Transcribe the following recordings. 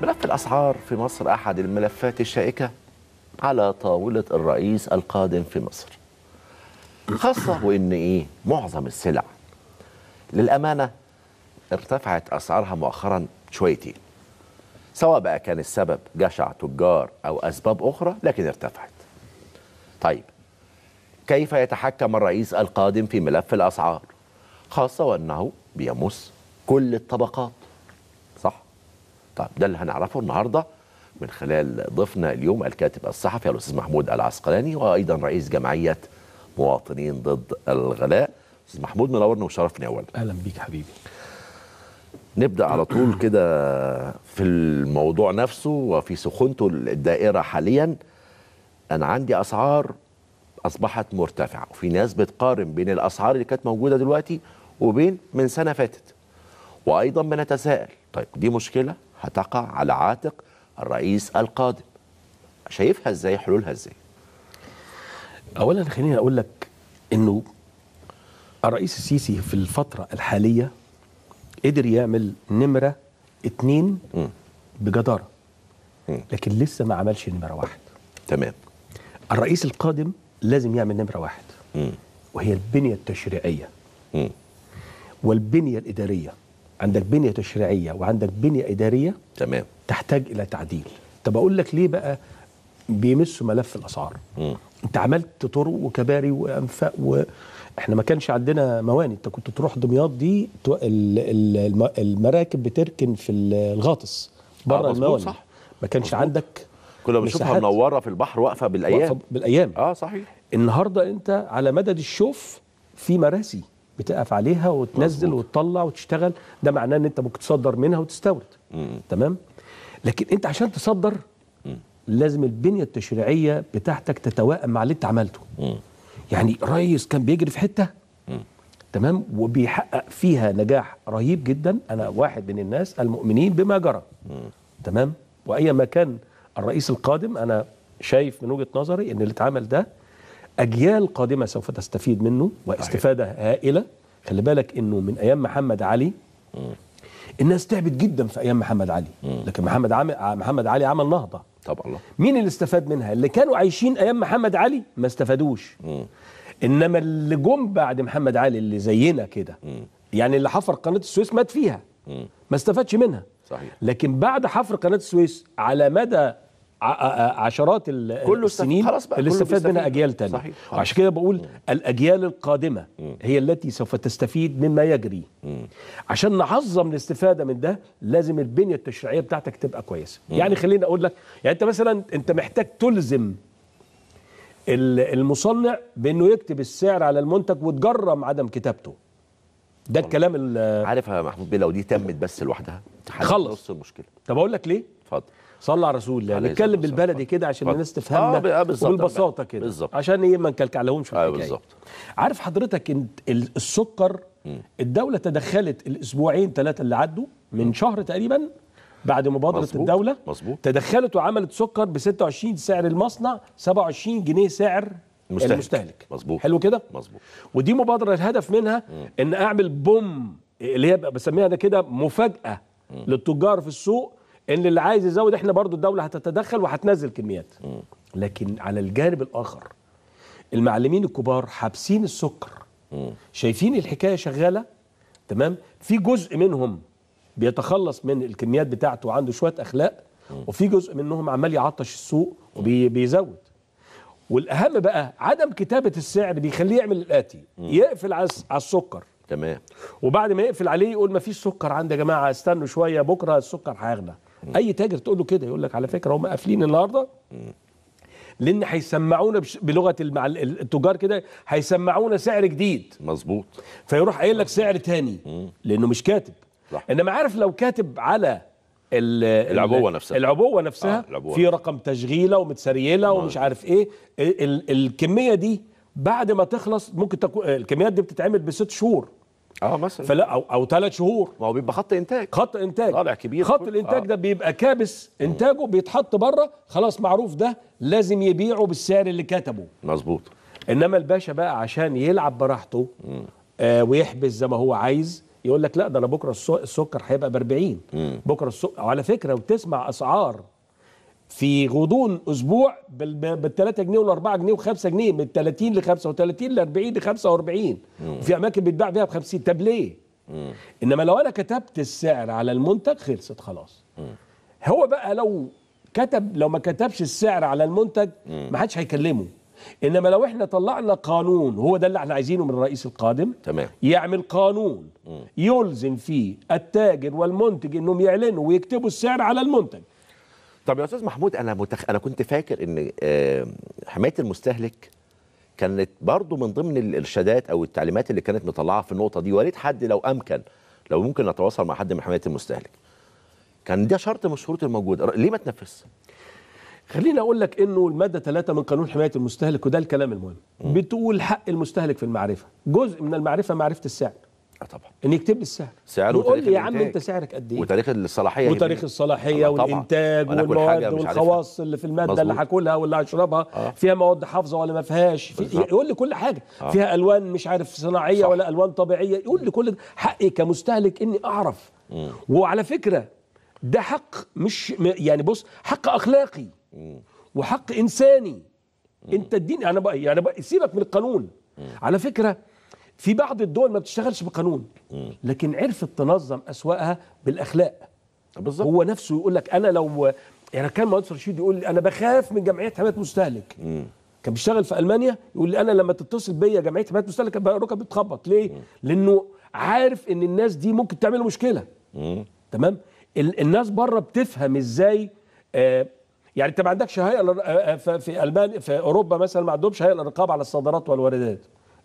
ملف الأسعار في مصر أحد الملفات الشائكة على طاولة الرئيس القادم في مصر خاصة وإن إيه معظم السلع للأمانة ارتفعت أسعارها مؤخرا شويتين سواء بقى كان السبب جشع تجار أو أسباب أخرى لكن ارتفعت طيب كيف يتحكم الرئيس القادم في ملف الأسعار خاصة وأنه بيمس كل الطبقات طيب ده اللي هنعرفه النهارده من خلال ضيفنا اليوم الكاتب الصحفي الاستاذ محمود العسقلاني وايضا رئيس جمعيه مواطنين ضد الغلاء استاذ محمود منورنا وشرفني اولا اهلا بيك حبيبي نبدا على طول كده في الموضوع نفسه وفي سخونته الدائره حاليا انا عندي اسعار اصبحت مرتفعه وفي ناس بتقارن بين الاسعار اللي كانت موجوده دلوقتي وبين من سنه فاتت وايضا بنتساءل طيب دي مشكله هتقع على عاتق الرئيس القادم شايفها ازاي حلولها ازاي اولا خليني اقول لك انه الرئيس السيسي في الفتره الحاليه قدر يعمل نمره اتنين بجداره لكن لسه ما عملش نمره واحد تمام الرئيس القادم لازم يعمل نمره واحد وهي البنيه التشريعيه والبنيه الاداريه عندك بنيه تشريعيه وعندك بنيه اداريه تمام تحتاج الى تعديل طب اقول لك ليه بقى بيمسوا ملف الاسعار م. انت عملت طرق وكباري وانفاق و... احنا ما كانش عندنا مواني انت كنت تروح دمياط دي المراكب بتركن في الغاطس آه، بره المواني صح ما كانش مزبوط. عندك كنا بنشوفها منوره في البحر واقفه بالايام واقفه بالايام اه صحيح النهارده انت على مدد الشوف في مراسي بتقف عليها وتنزل مزبوط. وتطلع وتشتغل ده معناه ان انت ممكن تصدر منها وتستورد مم. تمام لكن انت عشان تصدر مم. لازم البنيه التشريعيه بتاعتك تتوائم مع اللي انت عملته مم. يعني ريس كان بيجري في حته مم. تمام وبيحقق فيها نجاح رهيب جدا انا واحد من الناس المؤمنين بما جرى مم. تمام وايا ما كان الرئيس القادم انا شايف من وجهه نظري ان اللي اتعمل ده أجيال قادمة سوف تستفيد منه واستفادة هائلة خلي بالك أنه من أيام محمد علي الناس تعبت جدا في ايام محمد علي لكن محمد عم... محمد علي عمل نهضه طبعا مين اللي استفاد منها اللي كانوا عايشين ايام محمد علي ما استفادوش انما اللي جم بعد محمد علي اللي زينا كده يعني اللي حفر قناه السويس مات فيها ما استفادش منها صحيح. لكن بعد حفر قناه السويس على مدى عشرات كله السنين اللي استفاد منها اجيال تانية وعشان كده بقول مم. الاجيال القادمه هي التي سوف تستفيد مما يجري مم. عشان نعظم الاستفاده من ده لازم البنيه التشريعيه بتاعتك تبقى كويسه مم. يعني خليني اقول لك يعني انت مثلا انت محتاج تلزم المصنع بانه يكتب السعر على المنتج وتجرم عدم كتابته ده الكلام عارف يا محمود بيه لو دي تمت بس لوحدها خلص المشكله طب اقول لك ليه اتفضل صلى على رسول الله نتكلم بالبلدي كده عشان الناس تفهمنا آه, آه، بالبساطه كده عشان ايه ما نكلكعلهمش في آه، الحكايه بالظبط عارف حضرتك ان السكر الدوله تدخلت الاسبوعين ثلاثه اللي عدوا من م. شهر تقريبا بعد مبادره مزبوط. الدوله مزبوط. تدخلت وعملت سكر ب 26 سعر المصنع 27 جنيه سعر المستهلك, المستهلك مظبوط حلو كده مظبوط ودي مبادره الهدف منها م. ان اعمل بوم اللي هي بسميها ده كده مفاجاه م. للتجار في السوق ان اللي عايز يزود احنا برضو الدوله هتتدخل وهتنزل كميات لكن على الجانب الاخر المعلمين الكبار حابسين السكر شايفين الحكايه شغاله تمام في جزء منهم بيتخلص من الكميات بتاعته وعنده شويه اخلاق وفي جزء منهم عمال يعطش السوق وبيزود والاهم بقى عدم كتابه السعر بيخليه يعمل الاتي يقفل على السكر تمام وبعد ما يقفل عليه يقول ما فيش سكر عندي يا جماعه استنوا شويه بكره السكر هيغلى اي تاجر تقول له كده يقول لك على فكره هم قافلين النهارده لان هيسمعونا بلغه التجار كده هيسمعونا سعر جديد مظبوط فيروح قايل لك سعر تاني لانه مش كاتب صح. انما عارف لو كاتب على العبوه نفسها العبوه نفسها آه العبوة. في رقم تشغيله ومتسريله ومش عارف ايه ال ال الكميه دي بعد ما تخلص ممكن تكون الكميات دي بتتعمل بست شهور اه مثلا فلا او او ثلاث شهور ما هو بيبقى خط انتاج خط انتاج طالع كبير خط الانتاج آه. ده بيبقى كابس انتاجه بيتحط بره خلاص معروف ده لازم يبيعه بالسعر اللي كتبه مظبوط انما الباشا بقى عشان يلعب براحته آه ويحبس زي ما هو عايز يقول لك لا ده انا بكره السكر هيبقى ب 40 بكره السكر وعلى فكره وتسمع اسعار في غضون اسبوع بال 3 جنيه وال 4 جنيه و 5 جنيه من 30 ل 35 ل 40 ل 45 وفي اماكن بيتباع بيها ب 50 طب ليه؟ مم. انما لو انا كتبت السعر على المنتج خلصت خلاص مم. هو بقى لو كتب لو ما كتبش السعر على المنتج ما حدش هيكلمه انما لو احنا طلعنا قانون هو ده اللي احنا عايزينه من الرئيس القادم تمام يعمل قانون مم. يلزم فيه التاجر والمنتج انهم يعلنوا ويكتبوا السعر على المنتج طب يا استاذ محمود انا متخ... انا كنت فاكر ان حمايه المستهلك كانت برضو من ضمن الارشادات او التعليمات اللي كانت مطلعه في النقطه دي وليت حد لو امكن لو ممكن نتواصل مع حد من حمايه المستهلك كان ده شرط من الشروط الموجوده ليه ما تنفذش خليني اقول لك انه الماده 3 من قانون حمايه المستهلك وده الكلام المهم بتقول حق المستهلك في المعرفه جزء من المعرفه معرفه السعر طبعا ان يكتب لي السعر سعر وقول لي يا عم انت سعرك قد ايه وتاريخ الصلاحيه وتاريخ الصلاحيه والانتاج والمواد والخواص اللي في الماده مزبوط. اللي هاكلها واللي هشربها آه. فيها مواد حافظه ولا ما فيهاش في يقول لي كل حاجه آه. فيها الوان مش عارف صناعيه صح. ولا الوان طبيعيه يقول لي كل ده حقي كمستهلك اني اعرف م. وعلى فكره ده حق مش يعني بص حق اخلاقي م. وحق انساني م. انت اديني انا بقى يعني بقى سيبك من القانون على فكره في بعض الدول ما بتشتغلش بقانون لكن عرفت تنظم اسواقها بالاخلاق آه، بالظبط هو نفسه يقول لك انا لو يعني كان مهندس رشيد يقول لي انا بخاف من جمعيه حمايه مستهلك مم. كان بيشتغل في المانيا يقول لي انا لما تتصل بيا جمعيه حمايه مستهلك الركب بتخبط ليه مم. لانه عارف ان الناس دي ممكن تعمل مشكله مم. تمام الناس بره بتفهم ازاي آه يعني انت ما عندكش هيئه آه، آه، في المانيا في اوروبا مثلا ما عندهمش هيئه للرقابه على الصادرات والواردات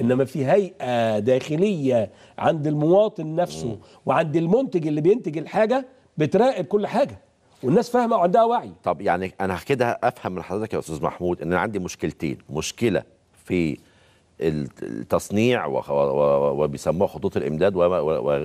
انما في هيئه داخليه عند المواطن نفسه وعند المنتج اللي بينتج الحاجه بتراقب كل حاجه والناس فاهمه وعندها وعي طب يعني انا كده افهم من حضرتك يا استاذ محمود ان انا عندي مشكلتين مشكله في التصنيع وبيسموها خطوط الامداد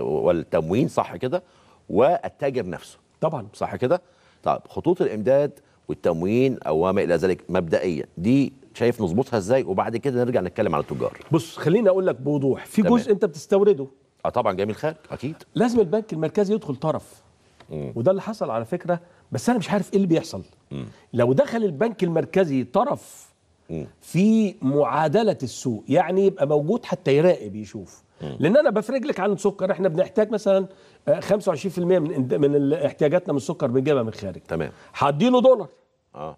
والتموين صح كده والتاجر نفسه طبعا صح كده طب خطوط الامداد والتموين او ما الى ذلك مبدئيا دي شايف نظبطها ازاي وبعد كده نرجع نتكلم على التجار بص خليني اقول لك بوضوح في جزء انت بتستورده اه طبعا جاي من الخارج اكيد لازم البنك المركزي يدخل طرف مم. وده اللي حصل على فكره بس انا مش عارف ايه اللي بيحصل مم. لو دخل البنك المركزي طرف مم. في معادله السوق يعني يبقى موجود حتى يراقب يشوف مم. لان انا بفرج لك عن السكر احنا بنحتاج مثلا 25% آه، من من احتياجاتنا من السكر بنجيبها من الخارج تمام هديله دولار اه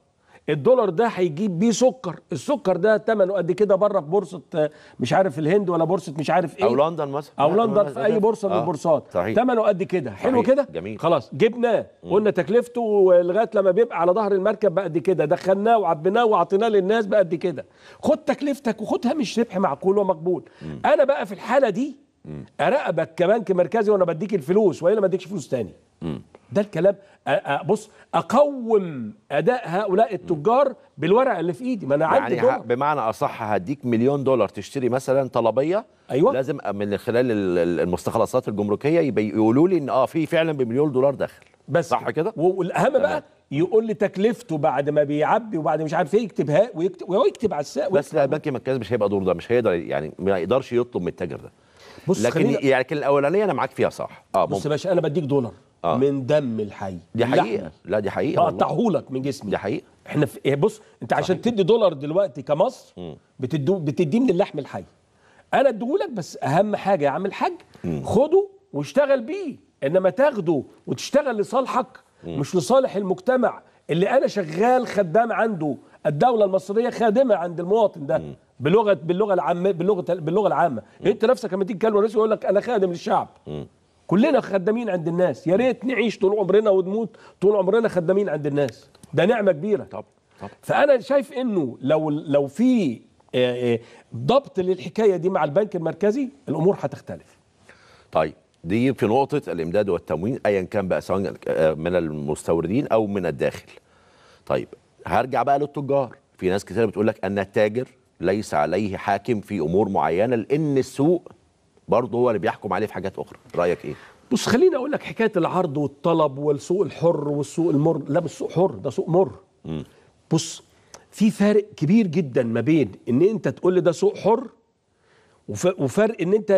الدولار ده هيجيب بيه سكر السكر ده ثمنه قد كده بره في بورصه مش عارف الهند ولا بورصه مش عارف ايه او لندن مثلا او لندن في اي بورصه من آه، البورصات ثمنه قد كده حلو كده جميل خلاص جبناه قلنا تكلفته لغايه لما بيبقى على ظهر المركب بقد كده دخلناه وعبيناه وعطيناه للناس بقد كده خد تكلفتك وخد هامش ربح معقول ومقبول م. انا بقى في الحاله دي اراقبك كبنك مركزي وانا بديك الفلوس والا ما اديكش فلوس تاني ده الكلام بص اقوم اداء هؤلاء التجار بالورق اللي في ايدي ما انا عندي يعني بمعنى اصح هديك مليون دولار تشتري مثلا طلبيه ايوه لازم من خلال المستخلصات الجمركيه يقولوا لي ان اه في فعلا بمليون دولار دخل بس صح كده والاهم بقى يقول لي تكلفته بعد ما بيعبي وبعد مش عارف ايه يكتبها ويكتب, ويكتب على الساق بس لا البنك المركزي مش هيبقى دوره ده مش هيقدر يعني ما يقدرش يطلب من التاجر ده بص لكن يعني الاولانيه انا معاك فيها صح اه بص يا باشا انا بديك دولار آه. من دم الحي دي حقيقه لا دي حقيقه بقطعهولك من جسمي دي حقيقه احنا في إيه، بص انت عشان صحيح. تدي دولار دلوقتي كمصر بتدو بتديه من اللحم الحي انا اديهولك بس اهم حاجه يا عم الحاج خده واشتغل بيه انما تاخده وتشتغل لصالحك م. مش لصالح المجتمع اللي انا شغال خدام عنده الدوله المصريه خادمه عند المواطن ده م. بلغه باللغه العامه باللغه باللغه العامه م. انت نفسك لما تيجي تكلم الرئيس يقول لك انا خادم للشعب م. كلنا خدامين عند الناس يا ريت نعيش طول عمرنا ونموت طول عمرنا خدامين عند الناس ده نعمه كبيره طب طب فانا شايف انه لو لو في آه، آه، ضبط للحكايه دي مع البنك المركزي الامور هتختلف طيب دي في نقطه الامداد والتموين ايا كان بقى سواء آه، من المستوردين او من الداخل طيب هرجع بقى للتجار في ناس كتير بتقول لك ان التاجر ليس عليه حاكم في امور معينه لان السوق برضه هو اللي بيحكم عليه في حاجات اخرى رايك ايه بص خليني اقول لك حكايه العرض والطلب والسوق الحر والسوق المر لا مش سوق حر ده سوق مر م. بص في فارق كبير جدا ما بين ان انت تقول لي ده سوق حر وفرق ان انت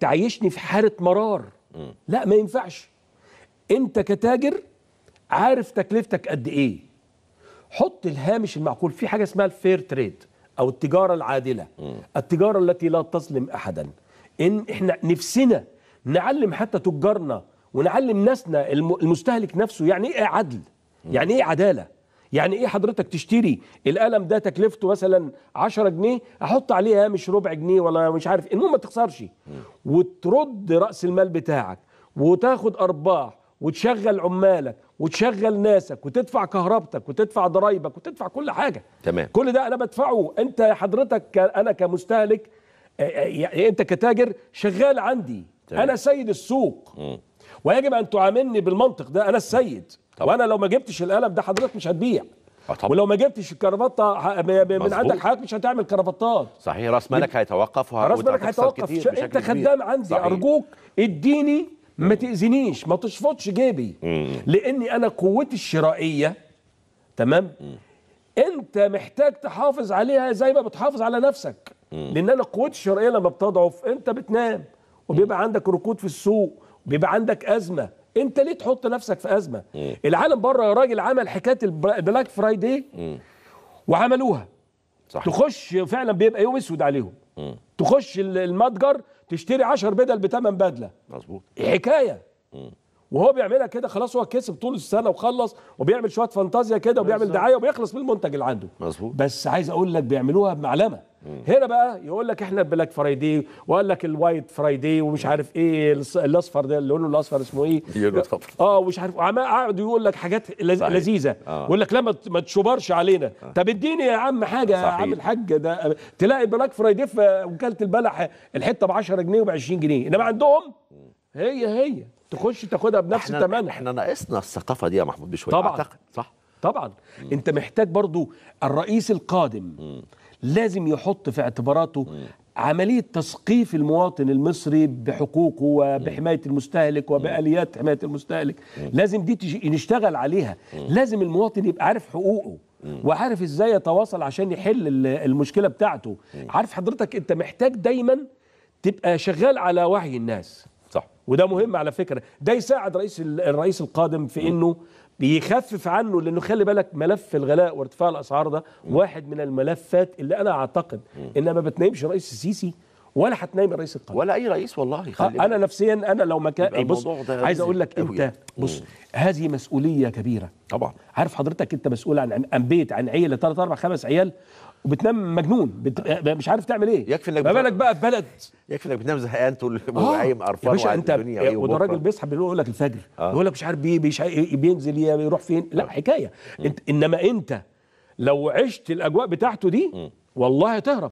تعيشني في حاله مرار م. لا ما ينفعش انت كتاجر عارف تكلفتك قد ايه حط الهامش المعقول في حاجه اسمها الفير تريد او التجاره العادله م. التجاره التي لا تظلم احدا ان احنا نفسنا نعلم حتى تجارنا ونعلم ناسنا المستهلك نفسه يعني ايه عدل يعني ايه عداله يعني ايه حضرتك تشتري القلم ده تكلفته مثلا 10 جنيه احط عليه مش ربع جنيه ولا مش عارف إيه، المهم ما تخسرش وترد راس المال بتاعك وتاخد ارباح وتشغل عمالك وتشغل ناسك وتدفع كهربتك وتدفع ضرايبك وتدفع كل حاجه تمام كل ده انا بدفعه انت حضرتك انا كمستهلك يعني انت كتاجر شغال عندي طيب. انا سيد السوق م. ويجب ان تعاملني بالمنطق ده انا السيد طبعا. وانا لو ما جبتش القلم ده حضرتك مش هتبيع آه، طبعا. ولو ما جبتش الكرافطه من عندك حضرتك مش هتعمل كرافطات صحيح راس مالك هيتوقف راس مالك هيتوقف انت خدام عندي صحيح. ارجوك اديني مم. ما تاذينيش ما تشفطش جيبي مم. لاني انا قوتي الشرائيه تمام مم. انت محتاج تحافظ عليها زي ما بتحافظ على نفسك لان انا قوتي الشرعيه لما بتضعف انت بتنام وبيبقى عندك ركود في السوق وبيبقى عندك ازمه انت ليه تحط نفسك في ازمه العالم بره يا راجل عمل حكايه البلاك فرايداي وعملوها صح. تخش فعلا بيبقى يوم اسود عليهم مم. تخش المتجر تشتري 10 بدل بثمن بدله مظبوط حكايه مم. وهو بيعملها كده خلاص هو كسب طول السنه وخلص وبيعمل شويه فانتازيا كده وبيعمل دعايه وبيخلص من المنتج اللي عنده مظبوط بس عايز اقول لك بيعملوها بمعلمه هنا بقى يقول لك احنا البلاك فرايدي وقال لك الوايت فرايدي ومش عارف ايه الاصفر ده اللي له الاصفر اسمه ايه؟ اه ومش عارف قعد يقول لك حاجات لذيذه آه. يقول لك لا ما تشبرش علينا آه. طب اديني يا عم حاجه صحيح. يا عم الحاج ده تلاقي بلاك فرايدي في وكاله البلح الحته ب 10 جنيه وب 20 جنيه انما عندهم هي هي تخش تاخدها بنفس الثمن احنا ناقصنا الثقافه دي يا محمود بشويه طبعا أعتقد. صح طبعا مم. انت محتاج برضو الرئيس القادم مم. لازم يحط في اعتباراته مم. عمليه تثقيف المواطن المصري بحقوقه وبحمايه المستهلك وباليات حمايه المستهلك مم. لازم دي تج... نشتغل عليها مم. لازم المواطن يبقى عارف حقوقه وعارف ازاي يتواصل عشان يحل المشكله بتاعته عارف حضرتك انت محتاج دايما تبقى شغال على وعي الناس وده مهم على فكره ده يساعد رئيس الرئيس القادم في انه بيخفف عنه لانه خلي بالك ملف الغلاء وارتفاع الاسعار ده واحد من الملفات اللي انا اعتقد انها ما بتنامش الرئيس السيسي ولا هتنام الرئيس القادم ولا اي رئيس والله آه، خلي انا نفسيا انا لو مكان إيه، بص عايز اقول لك انت يعني. بص هذه مسؤوليه كبيره طبعا عارف حضرتك انت مسؤول عن بيت عن عيله ثلاث اربع خمس عيال وبتنام مجنون بت... آه. آه، مش عارف تعمل ايه يكفي انك ما بالك بقى في بلد يكفي انك بتنام زهقان طول آه. قرفان يا انت وده آه، الراجل بيصحى بيقول لك الفجر آه. بيقول لك مش عارف بيه بيش... بينزل يروح فين لا حكايه انت انما انت لو عشت الاجواء بتاعته دي والله تهرب